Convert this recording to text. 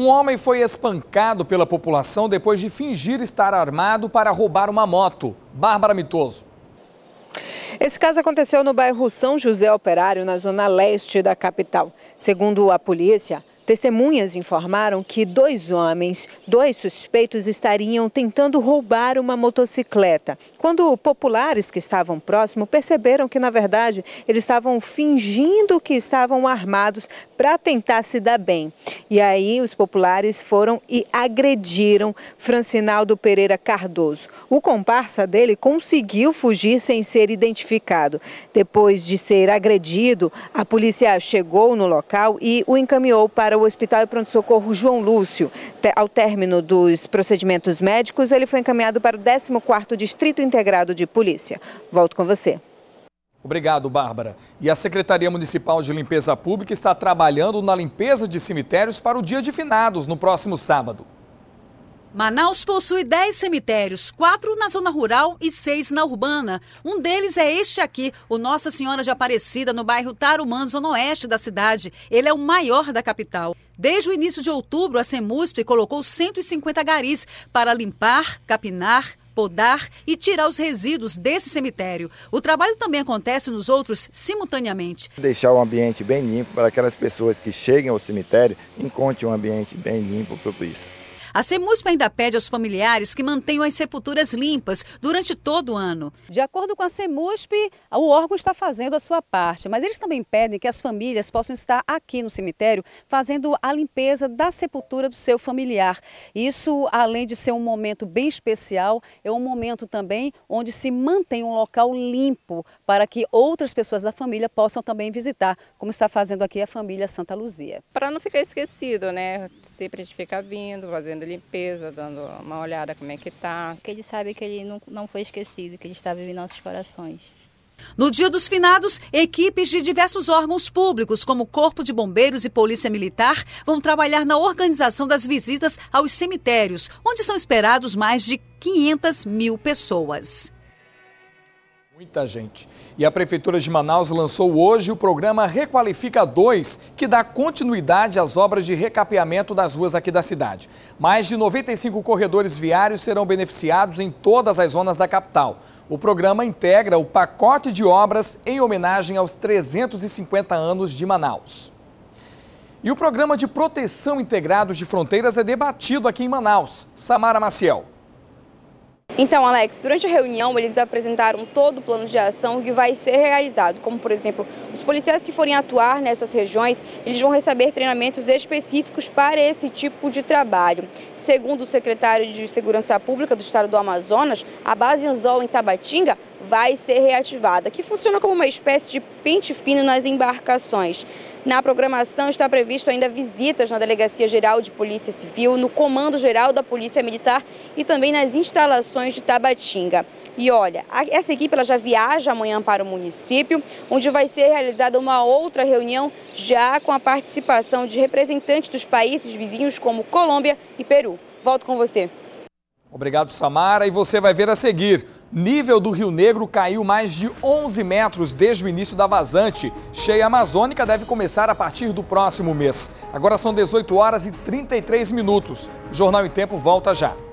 Um homem foi espancado pela população depois de fingir estar armado para roubar uma moto. Bárbara Mitoso. Esse caso aconteceu no bairro São José Operário, na zona leste da capital. Segundo a polícia, Testemunhas informaram que dois homens, dois suspeitos, estariam tentando roubar uma motocicleta. Quando populares que estavam próximo perceberam que, na verdade, eles estavam fingindo que estavam armados para tentar se dar bem. E aí os populares foram e agrediram Francinaldo Pereira Cardoso. O comparsa dele conseguiu fugir sem ser identificado. Depois de ser agredido, a polícia chegou no local e o encaminhou para o o Hospital e Pronto-Socorro João Lúcio. Ao término dos procedimentos médicos, ele foi encaminhado para o 14º Distrito Integrado de Polícia. Volto com você. Obrigado, Bárbara. E a Secretaria Municipal de Limpeza Pública está trabalhando na limpeza de cemitérios para o Dia de Finados, no próximo sábado. Manaus possui 10 cemitérios, quatro na zona rural e seis na urbana. Um deles é este aqui, o Nossa Senhora de Aparecida, no bairro Tarumã, zona oeste da cidade. Ele é o maior da capital. Desde o início de outubro, a Semusp colocou 150 garis para limpar, capinar, podar e tirar os resíduos desse cemitério. O trabalho também acontece nos outros simultaneamente. Deixar o ambiente bem limpo para aquelas pessoas que cheguem ao cemitério encontrem um ambiente bem limpo para isso. A CEMUSP ainda pede aos familiares que mantenham as sepulturas limpas durante todo o ano. De acordo com a CEMUSP, o órgão está fazendo a sua parte, mas eles também pedem que as famílias possam estar aqui no cemitério fazendo a limpeza da sepultura do seu familiar. Isso, além de ser um momento bem especial, é um momento também onde se mantém um local limpo para que outras pessoas da família possam também visitar, como está fazendo aqui a família Santa Luzia. Para não ficar esquecido, né? Sempre a gente fica vindo, fazendo fazendo limpeza, dando uma olhada como é que tá. Que ele sabe que ele não, não foi esquecido, que ele está vivo em nossos corações. No Dia dos Finados, equipes de diversos órgãos públicos, como Corpo de Bombeiros e Polícia Militar, vão trabalhar na organização das visitas aos cemitérios, onde são esperados mais de 500 mil pessoas. Muita gente. E a Prefeitura de Manaus lançou hoje o programa Requalifica 2, que dá continuidade às obras de recapeamento das ruas aqui da cidade. Mais de 95 corredores viários serão beneficiados em todas as zonas da capital. O programa integra o pacote de obras em homenagem aos 350 anos de Manaus. E o programa de proteção integrados de fronteiras é debatido aqui em Manaus. Samara Maciel. Então, Alex, durante a reunião eles apresentaram todo o plano de ação que vai ser realizado, como por exemplo, os policiais que forem atuar nessas regiões, eles vão receber treinamentos específicos para esse tipo de trabalho. Segundo o secretário de Segurança Pública do Estado do Amazonas, a base Anzol em Tabatinga vai ser reativada, que funciona como uma espécie de pente fino nas embarcações. Na programação está previsto ainda visitas na Delegacia Geral de Polícia Civil, no Comando Geral da Polícia Militar e também nas instalações de Tabatinga. E olha, essa equipe ela já viaja amanhã para o município, onde vai ser realizada uma outra reunião já com a participação de representantes dos países vizinhos como Colômbia e Peru. Volto com você. Obrigado, Samara. E você vai ver a seguir. Nível do Rio Negro caiu mais de 11 metros desde o início da vazante. Cheia amazônica deve começar a partir do próximo mês. Agora são 18 horas e 33 minutos. O Jornal em Tempo volta já.